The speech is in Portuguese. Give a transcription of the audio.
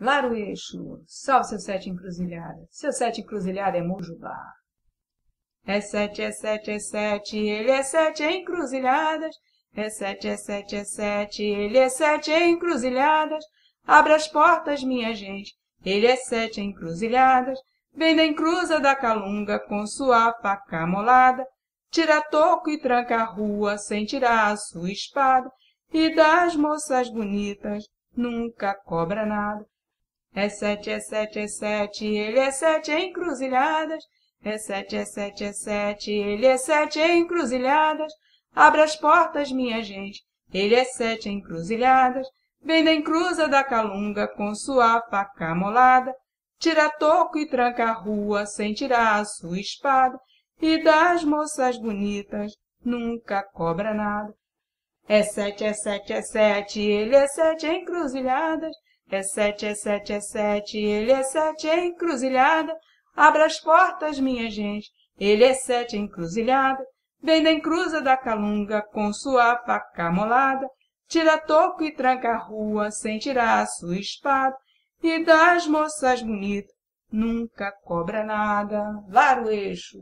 Lara o Exu, salve seu sete encruzilhada, seu sete encruzilhada é Mujubá. É sete, é sete, é sete, ele é sete encruzilhadas, é sete, é sete, é sete, ele é sete encruzilhadas, abre as portas, minha gente, ele é sete encruzilhadas, vem da encruza da calunga com sua faca molada, tira toco e tranca a rua sem tirar a sua espada, e das moças bonitas nunca cobra nada. É sete, é sete, é sete, ele é sete em encruzilhadas. É sete, é sete, é sete, ele é sete em encruzilhadas. Abra as portas, minha gente, ele é sete em encruzilhadas. Vem da encruza da calunga com sua faca molada. Tira toco e tranca a rua sem tirar a sua espada. E das moças bonitas nunca cobra nada. É sete, é sete, é sete, ele é sete em encruzilhadas. É sete, é sete, é sete, ele é sete, é encruzilhada. Abra as portas, minha gente, ele é sete, é encruzilhada. Vem da encruza da calunga com sua faca molada. Tira toco e tranca a rua sem tirar a sua espada. E das moças bonitas nunca cobra nada. Lá o eixo!